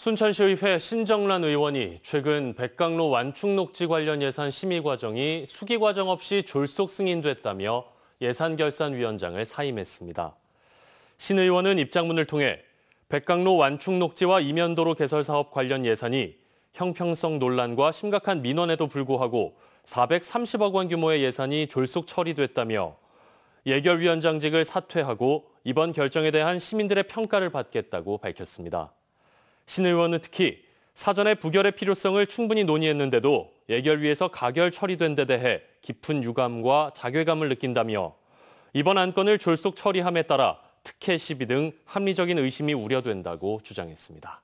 순천시의회 신정란 의원이 최근 백강로 완충녹지 관련 예산 심의 과정이 수기 과정 없이 졸속 승인됐다며 예산결산위원장을 사임했습니다. 신 의원은 입장문을 통해 백강로 완충녹지와 이면도로 개설 사업 관련 예산이 형평성 논란과 심각한 민원에도 불구하고 430억 원 규모의 예산이 졸속 처리됐다며 예결위원장직을 사퇴하고 이번 결정에 대한 시민들의 평가를 받겠다고 밝혔습니다. 신 의원은 특히 사전에 부결의 필요성을 충분히 논의했는데도 예결위에서 가결 처리된 데 대해 깊은 유감과 자괴감을 느낀다며 이번 안건을 졸속 처리함에 따라 특혜 시비 등 합리적인 의심이 우려된다고 주장했습니다.